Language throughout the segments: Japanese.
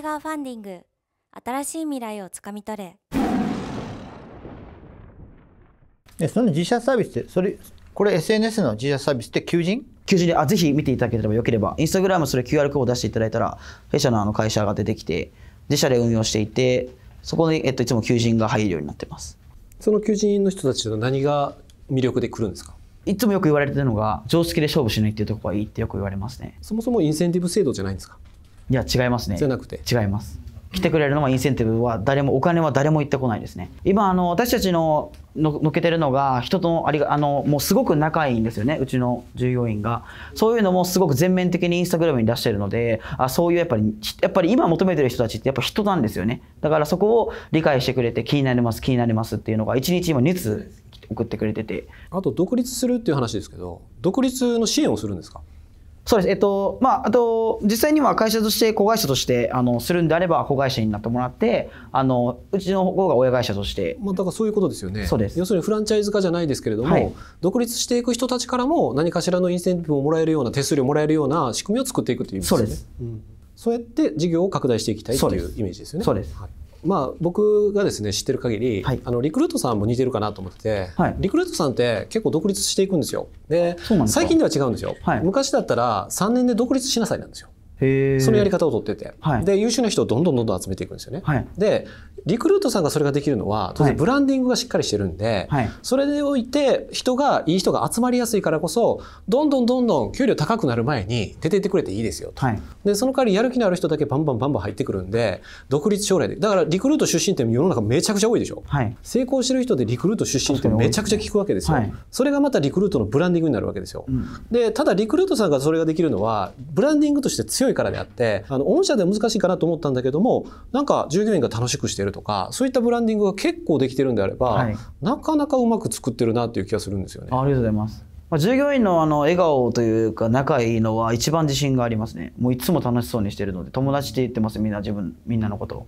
映画ファンディング新しい未来をつかみ取れえその自社サービスってそれこれ SNS の自社サービスって求人求人であぜひ見ていただければよければインスタグラムそれ QR コードを出していただいたら弊社のあの会社が出てきて自社で運用していてそこで、えっと、いつも求人が入るようになってますその求人の人たちの何が魅力で来るんですかいつもよく言われてるのが常識で勝負しないっていうところがいいってよく言われますねそもそもインセンティブ制度じゃないんですかいや違いますねじゃなくて違います来てくれるのはインセンティブは誰もお金は誰も言ってこないですね今あの私たちのののけてるのが人とありがあのもうすごく仲いいんですよねうちの従業員がそういうのもすごく全面的にインスタグラムに出してるのであそういうやっぱりやっぱり今求めてる人たちってやっぱ人なんですよねだからそこを理解してくれて気になります気になりますっていうのが1日今2送ってくれててあと独立するっていう話ですけど独立の支援をするんですかそうです。えっと、まあ、あと、実際には会社として、子会社として、あの、するんであれば、子会社になってもらって、あの、うちの方が親会社として。まあ、だからそういうことですよね。そうです。要するにフランチャイズ化じゃないですけれども、はい、独立していく人たちからも、何かしらのインセンティブをもらえるような、手数料もらえるような仕組みを作っていくという意味ですね。そうです。うん、そうやって事業を拡大していきたいというイメージですよね。そうです。はいまあ、僕がですね知ってる限り、はい、あのリクルートさんも似てるかなと思ってて、はい、リクルートさんって結構独立していくんですよで最近では違うんですよ、はい、昔だったら3年で独立しなさいなんですよそのやり方を取ってて、で優秀な人をどんどんどんどん集めていくんですよね、でリクルートさんがそれができるのは当然ブランディングがしっかりしてるんで、はい、それでおいて人がいい人が集まりやすいからこそどんどんどんどん給料高くなる前に出ていってくれていいですよと、はい、でその代わりやる気のある人だけバンバンバンバン入ってくるんで独立将来でだからリクルート出身って世の中めちゃくちゃ多いでしょ、はい、成功してる人でリクルート出身ってめちゃくちゃ聞くわけですよ、はい、それがまたリクルートのブランディングになるわけですよ、うん、でただリクルートさんがそれができるのはブランディングとして強いからであってあの御社で難しいかなと思ったんだけどもなんか従業員が楽しくしてるるとかそういったブランディングが結構できてるんであれば、はい、なかなかうまく作ってるなっていう気がするんですよね。ありがとうございますま従業員のあの笑顔というか仲いいのは一番自信がありますねもういつも楽しそうにしてるので友達って言ってますみんな自分みんなのことを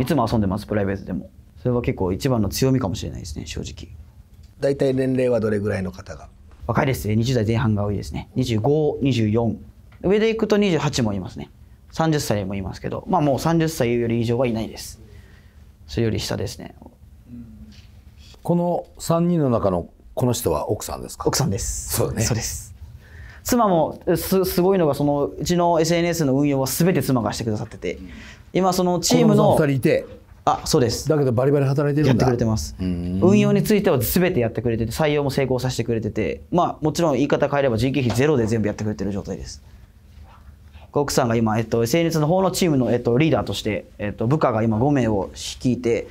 いつも遊んでますプライベートでもそれは結構一番の強みかもしれないですね正直大体年齢はどれぐらいの方が若いですね20代前半が多いですね2524上でいくと28もいますね30歳もいますけどまあもう30歳より以上はいないですそれより下ですねこの3人の中のこの人は奥さんですか奥さんですそう,、ね、そうです妻もすすごいのがそのうちの SNS の運用は全て妻がしてくださってて今そのチームの二人いてあそうですだけどバリバリ働いてるやってくれてます運用については全てやってくれてて採用も成功させてくれててまあもちろん言い方変えれば人件費ゼロで全部やってくれてる状態です奥さんが今、えっと、SNS の方のチームの、えっと、リーダーとして、えっと、部下が今5名を率いて、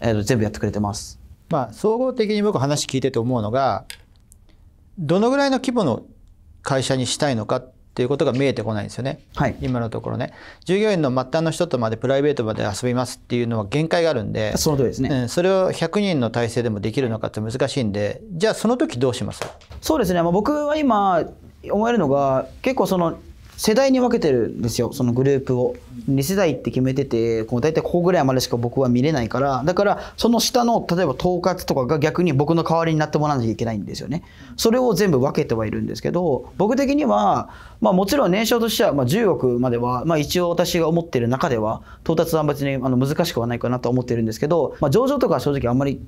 えっと、全部やってくれてます。まあ、総合的に僕話聞いてて思うのが、どのぐらいの規模の会社にしたいのかっていうことが見えてこないんですよね。はい、今のところね。従業員の末端の人とまでプライベートまで遊びますっていうのは限界があるんで、その通りですね、うん。それを100人の体制でもできるのかって難しいんで、じゃあその時どうしますそうですね。まあ、僕は今思えるのが、結構その世代に分けてるんですよそのグループを。2世代って決めててこう大体ここぐらいまでしか僕は見れないからだからその下の例えば統括とかが逆に僕の代わりになってもらわなきゃいけないんですよねそれを全部分けてはいるんですけど僕的には、まあ、もちろん年商としては、まあ、10億までは、まあ、一応私が思ってる中では到達は別にあの難しくはないかなと思ってるんですけど、まあ、上場とかは正直あんまり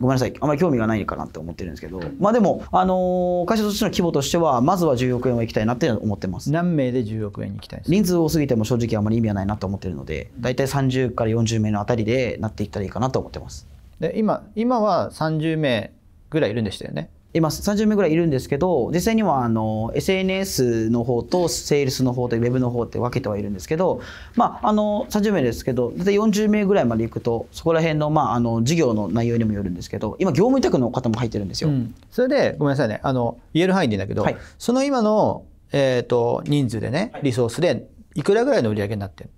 ごめんなさいあんまり興味がないかなって思ってるんですけどまあでも、あのー、会社としての規模としてはまずは10億円は行きたいなって思ってます何名で10億円いきたい人数多すぎても正直あんまり意味はないなと思ってるので大体30から40名のあたりでなっていったらいいかなと思ってますで今今は30名ぐらいいるんでしたよね今ます30名ぐらいいるんですけど実際にはあの SNS の方とセールスの方とウェブの方って分けてはいるんですけど、まあ、あの30名ですけど大体40名ぐらいまでいくとそこら辺の,、まあ、あの事業の内容にもよるんですけど今業務委託の方も入ってるんですよ、うん、それでごめんなさいねあの言える範囲でいいんだけど、はい、その今の、えーと人数でねリソースでいくらぐらいの売り上げになってる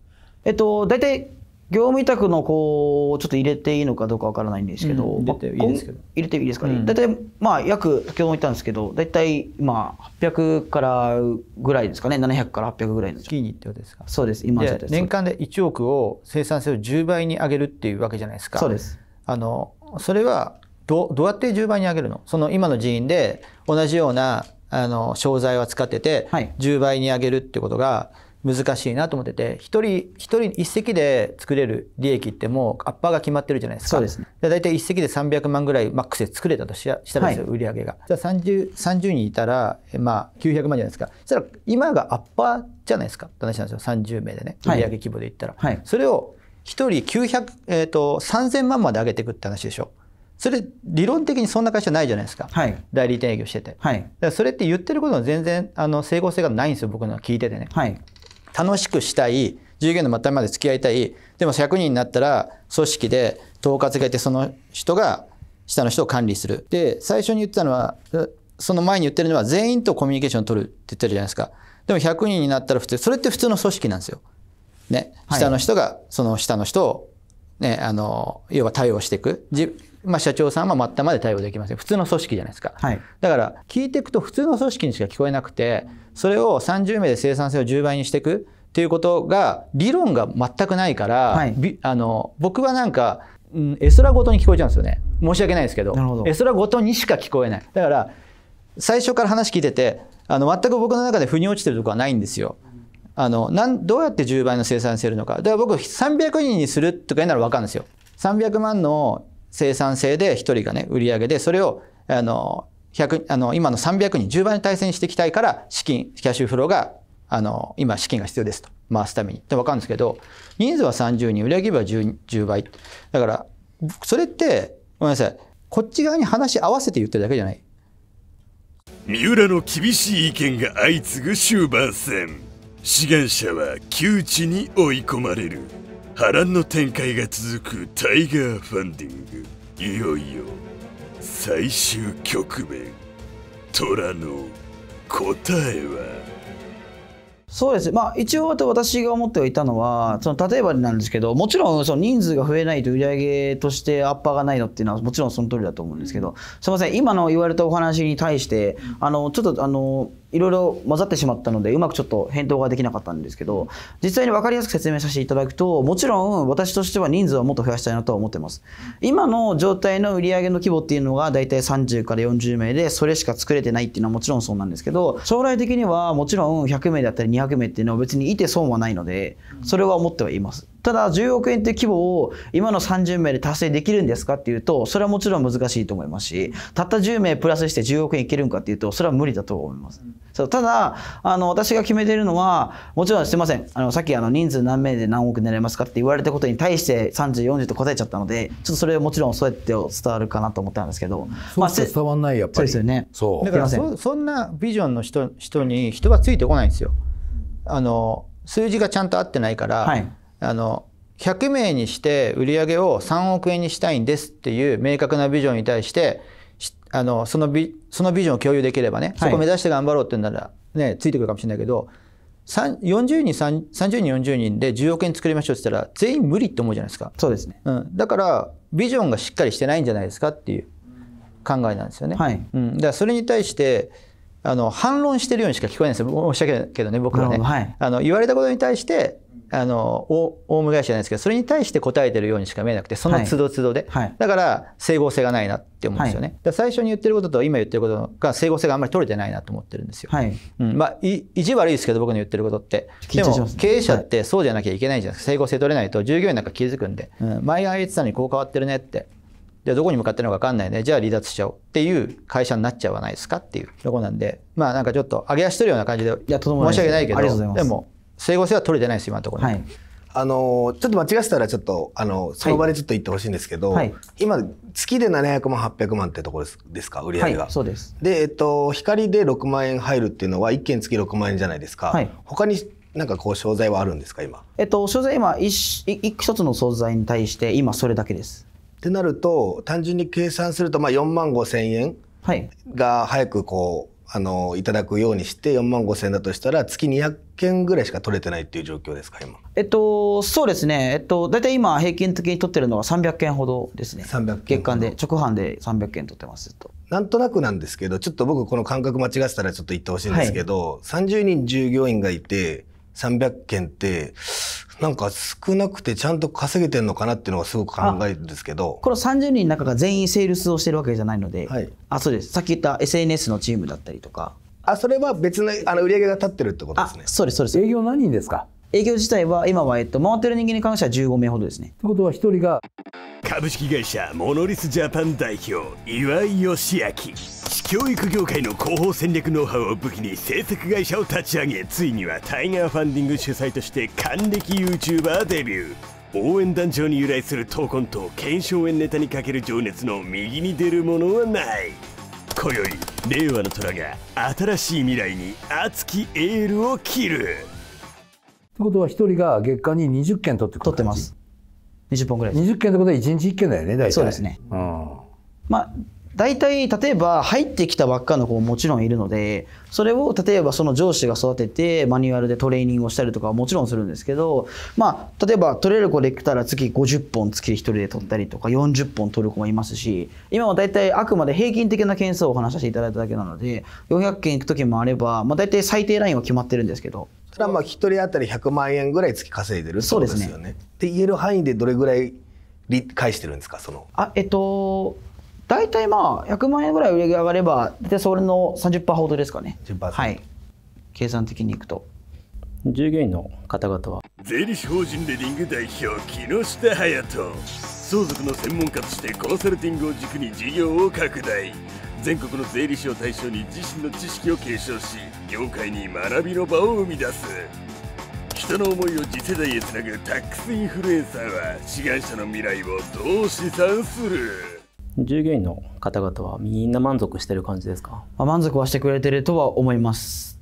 えっと、大体業務委託のこうちょっと入れていいのかどうかわからないんですけど、うん、入れていいですけど、まあ、入れていいですか、ね、うん、大体まあ約先ほども言ったんですけど大体まあ800からぐらいですかね700から800ぐらいの月にってことですかそうです今で年間で1億を生産性を10倍に上げるっていうわけじゃないですかそうですあのそれはどどうやって10倍に上げるのその今の人員で同じようなあの商材を使ってて、は10倍に上げるってことが、はい難しいなと思ってて一人一人一席で作れる利益ってもうアッパーが決まってるじゃないですかそうです、ね、大体一席で300万ぐらいマックスで作れたとししたらですよ、はい、売り上げがじゃあ 30, 30人いたら、まあ、900万じゃないですかそしたら今がアッパーじゃないですかって話なんですよ30名でね売り上げ規模でいったら、はい、それを1人900、えーと、3000万まで上げていくって話でしょそれ理論的にそんな会社ないじゃないですか、はい、代理店営業してて、はい、それって言ってることは全然あの整合性がないんですよ僕の聞いててね、はい、楽しくしたい従業員の末端まで付き合いたいでも100人になったら組織で統括がいてその人が下の人を管理するで最初に言ってたのはその前に言ってるのは全員とコミュニケーションを取るって言ってるじゃないですかでも100人になったら普通それって普通の組織なんですよね、下の人がその下の人をね、あの、要は対応していく。まあ、社長さんは末端まで対応できません。普通の組織じゃないですか。はい、だから、聞いていくと普通の組織にしか聞こえなくて、それを30名で生産性を10倍にしていくっていうことが、理論が全くないから、はい、あの、僕はなんか、うん、絵空ごとに聞こえちゃうんですよね。申し訳ないですけど。ど絵空ごとにしか聞こえない。だから、最初から話聞いてて、あの、全く僕の中で腑に落ちてるとこはないんですよ。あのなんどうやって10倍の生産性るのかだから僕300人にするとかうならわかるんですよ300万の生産性で1人がね売り上げでそれをあの1あの今の300人10倍の対戦していきたいから資金キャッシュフローがあの今資金が必要ですと回すためにって分かるんですけど人数は30人売り上げは 10, 10倍だからそれってごめんなさいこっち側に話合わせて言ってるだけじゃない三浦の厳しい意見が相次ぐ終盤戦志願者は窮地に追い込まれる波乱の展開が続くタイガーファンディングいよいよ最終局面虎の答えはそうですまあ、一応私が思ってはいたのはその例えばなんですけどもちろんその人数が増えないと売り上げとしてアッパーがないのっていうのはもちろんその通りだと思うんですけどすみません今の言われたお話に対してあのちょっとあのいろいろ混ざってしまったのでうまくちょっと返答ができなかったんですけど実際に分かりやすく説明させていただくともちろん私としては人数はもっと増やしたいなとは思ってます今の状態の売上の規模っていうのが大体30から40名でそれしか作れてないっていうのはもちろんそうなんですけど将来的にはもちろん100名だったり200名っていうのは別にいて損はないのでそれは思ってはいますただ10億円という規模を今の30名で達成できるんですかっていうとそれはもちろん難しいと思いますしたった10名プラスして10億円いけるんかっていうとそれは無理だと思います。そうただあの私が決めているのはもちろんすみませんあのさっきあの人数何名で何億狙いますかって言われたことに対して3040と答えちゃったのでちょっとそれはもちろんそうやって伝わるかなと思ったんですけど、まあ、伝わんないやっぱりそうですよねそうだからそそんなビジョンの人人に人はついてこないんですよ。あの数字がちゃんと合ってないから、はい、あの100名にして売り上げを3億円にしたいんですっていう明確なビジョンに対してあのそのビそのビジョンを共有できればね、そこ目指して頑張ろうってなら、ね、ついてくるかもしれないけど40人30人40人で10億円作りましょうって言ったら全員無理って思うじゃないですかそうですね、うん、だからビジョンがしっかりしてないんじゃないですかっていう考えなんですよね、はいうん、だからそれに対してあの反論してるようにしか聞こえないんですよ申し訳ないけどね僕はね、はい、あの言われたことに対してあのオウム返しじゃないですけどそれに対して答えてるようにしか見えなくてその都度都度で、はい、だから整合性がないなって思うんですよね、はい、最初に言ってることと今言ってることが整合性があんまり取れてないなと思ってるんですよ、はい、うんまあ、意地悪いですけど僕の言ってることってでも経営者ってそうじゃなきゃいけないじゃないですか整合性取れないと従業員なんか気づくんで、うん、前が言ってたのにこう変わってるねってじゃどこに向かってるのか分かんないねじゃあ離脱しちゃおうっていう会社になっちゃわないですかっていうとこなんでまあなんかちょっと上げ足取るような感じで申し訳ないけどでも整合性は取れてないです今のところ、はいあのちょっと間違えたらちょっとあのその場でちょっと言ってほしいんですけど、はい、今月で700万800万ってところですか売り上げが、はい、そうですでえっと光で6万円入るっていうのは1件月6万円じゃないですか、はい、他になんかこう商材はあるんですか今えっと商材今一一つの商菜に対して今それだけですってなると単純に計算するとまあ4万5千円が早くこう、あのいただくようにして4万5,000円だとしたら月200件ぐらいしか取れてないっていう状況ですか今えっとそうですねえっと大体今平均的に取ってるのは300件ほどですね3 0件月間で直販で300件取ってますとなんとなくなんですけどちょっと僕この感覚間違ってたらちょっと言ってほしいんですけど、はい、30人従業員がいて300件って、なんか少なくてちゃんと稼げてるのかなっていうのがすごく考えるんですけどこの30人の中が全員セールスをしてるわけじゃないので、はい、あそうですさっき言った SNS のチームだったりとかあそれは別のあの売り上げが立ってるってことですねそうですそうです営業何人ですか営業自体は今は、えっと、回ってる人間に関しては15名ほどですねってことは1人が株式会社モノリスジャパン代表岩井義明教育業界の広報戦略ノウハウを武器に制作会社を立ち上げついにはタイガーファンディング主催として還暦 YouTuber デビュー応援団長に由来する闘魂と検証円ネタにかける情熱の右に出るものはない今宵令和の虎が新しい未来に熱きエールを切るってことは1人が月間に20件取ってくる取ってます20本ぐらい20件ってことは1日1件だよね大体そうですね、うん、まあ大体例えば入ってきたばっかの子ももちろんいるのでそれを例えばその上司が育ててマニュアルでトレーニングをしたりとかはもちろんするんですけどまあ例えば取れる子できたら月50本月1人で取ったりとか40本取る子もいますし今は大体あくまで平均的な件数をお話しせていただいただけなので400件行く時もあれば、まあ、大体最低ラインは決まってるんですけどそれはまあ1人当たり100万円ぐらい月稼いでるってことですよね。って言える範囲でどれぐらい返してるんですかそのあえっと大体まあ100万円ぐらい売り上上がれば大体それの30%ほどですかねはい計算的にいくと従業員の方々は税理士法人レディング代表木下隼人相続の専門家としてコンサルティングを軸に事業を拡大全国の税理士を対象に自身の知識を継承し業界に学びの場を生み出す人の思いを次世代へつなぐタックスインフルエンサーは志願者の未来をどう試算する従業員の方々はみんな満足してる感じですか満足はしてくれてるとは思います。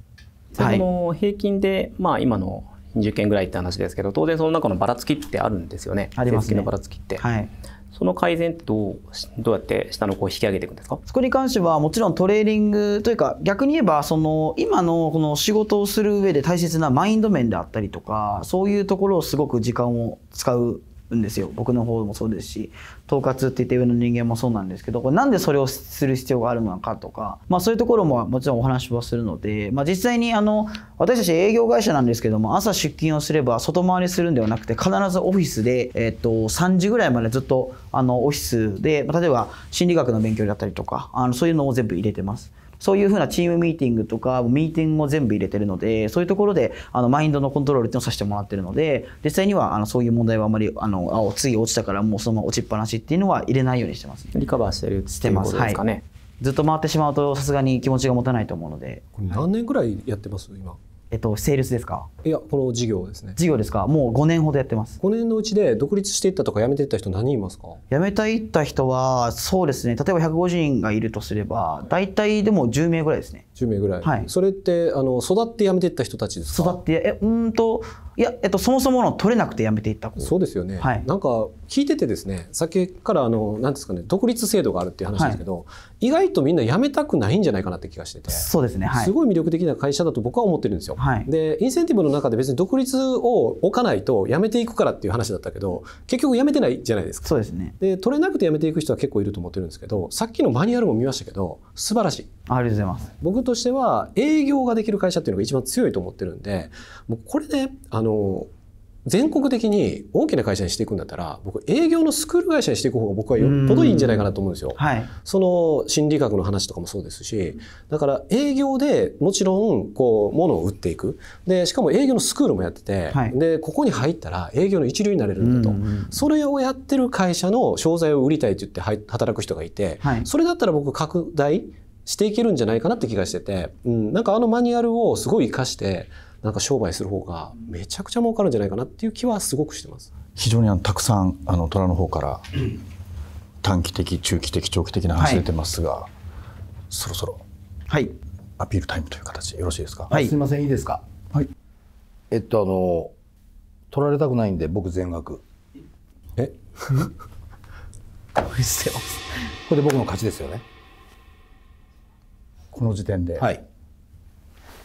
そも平均で、まあ、今の20件ぐらいって話ですけど当然その中のばらつきってあるんですよね。ありますね。のばらつきって、はい、その改善ってどうどうやって下の子を引き上げていくんですかそこに関してはもちろんトレーニングというか逆に言えばその今のこの仕事をする上で大切なマインド面であったりとかそういうところをすごく時間を使うんですよ僕の方もそうですし統括って言って上の人間もそうなんですけどこれなんでそれをする必要があるのかとか、まあ、そういうところももちろんお話はするので、まあ、実際にあの私たち営業会社なんですけども朝出勤をすれば外回りするんではなくて必ずオフィスで、えっと3時ぐらいまでずっとあのオフィスで、ま例えば心理学の勉強だったりとかあのそういうのを全部入れてます。そういうふうなチームミーティングとか、ミーティングを全部入れてるので、そういうところで、あの、マインドのコントロールっていうのをさせてもらってるので、実際には、あの、そういう問題はあまり、あの、あ、次落ちたからもうそのまま落ちっぱなしっていうのは入れないようにしてます、ね、リカバーしてるっていことですかね。はい、ずっと回ってしまうと、さすがに気持ちが持たないと思うので。何年ぐらいやってます今えっと、セールスですかいやこの事業ですね事業ですかもう5年ほどやってます5年のうちで独立していったとか辞めていった人何人いますか辞めていった人はそうですね例えば150人がいるとすれば大体でも10名ぐらいですね10名ぐらい、はい、それってあの育って辞めていった人たちですか育ってえうんといや、えっと、そもそもの取れなくてやめていったそうですよね、はい、なんか聞いててですねさっきからあのなんですかね独立制度があるっていう話ですけど、はい、意外とみんな辞めたくないんじゃないかなって気がしててそうですね、はい、すごい魅力的な会社だと僕は思ってるんですよ。でインセンティブの中で別に独立を置かないと辞めていくからっていう話だったけど結局辞めてないじゃないですか。そうですねで取れなくて辞めていく人は結構いると思ってるんですけどさっきのマニュアルも見ましたけど素晴らしい。ありがとうございます僕としては営業ができる会社っていうのが一番強いと思ってるんでもうこれで、ね、あの全国的に大きな会社にしていくんだったら僕営業のスクール会社にしていく方が僕はよっぽどいいんじゃないかなと思うんですよ。はい、その心理学の話とかもそうですしだから営業でもちろんこう物を売っていくでしかも営業のスクールもやってて、はい、でここに入ったら営業の一流になれるんだとそれをやってる会社の商材を売りたいって言って働く人がいて、はい、それだったら僕拡大していけるんじゃないかなって気がしてて、うん、なんかあのマニュアルをすごい活かしてなんか商売する方がめちゃくちゃ儲かるんじゃないかなっていう気はすごくしてます。非常にあのたくさんあの虎の方から短期的中期的長期的な話出てますが、はい、そろそろはいアピールタイムという形よろしいですか。はい、すみませんいいですか。はい。えっとあの取られたくないんで僕全額。え？これで僕の勝ちですよね。この時点で、はい、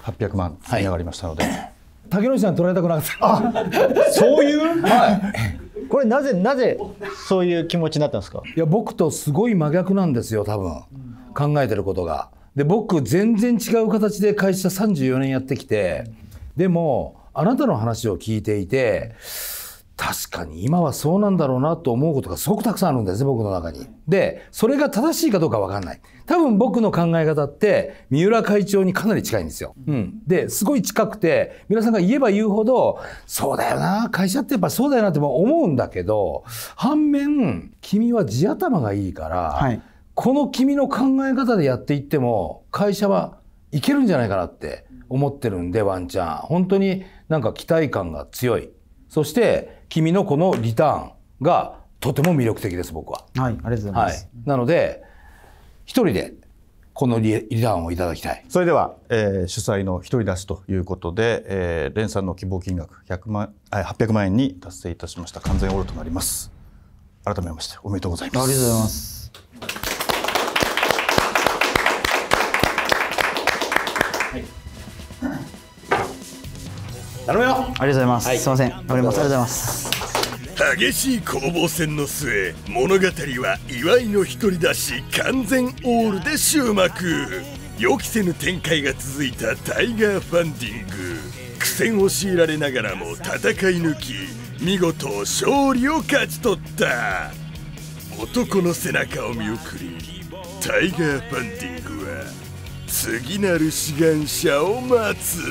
800万積み上がりましたので、はい、竹野内さん取られたくなかったあ そういう、はい、これなぜなぜそういう気持ちになったんですかいや僕とすごい真逆なんですよ多分、考えてることがで僕全然違う形で会社34年やってきてでもあなたの話を聞いていて、うん確かに今はそうなんだろうなと思うことがすごくたくさんあるんですね、僕の中に。で、それが正しいかどうかわかんない。多分僕の考え方って、三浦会長にかなり近いんですよ。うん。で、すごい近くて、皆さんが言えば言うほど、そうだよな、会社ってやっぱそうだよなって思うんだけど、反面、君は地頭がいいから、はい、この君の考え方でやっていっても、会社はいけるんじゃないかなって思ってるんで、ワンちゃん。本当になんか期待感が強い。そして君のこのリターンがとても魅力的です僕は。はい、ありがとうございます。はい、なので一人でこのリリターンをいただきたい。それでは、えー、主催の一人出しということで、えー、連さんの希望金額100万800万円に達成いたしました完全オールとなります。改めましておめでとうございます。ありがとうございます。はい頼むよありがとうございます、はい、すいませんありがとうございます激しい攻防戦の末物語は祝いの一人出し完全オールで終幕予期せぬ展開が続いたタイガーファンディング苦戦を強いられながらも戦い抜き見事勝利を勝ち取った男の背中を見送りタイガーファンディングは次なる志願者を待つ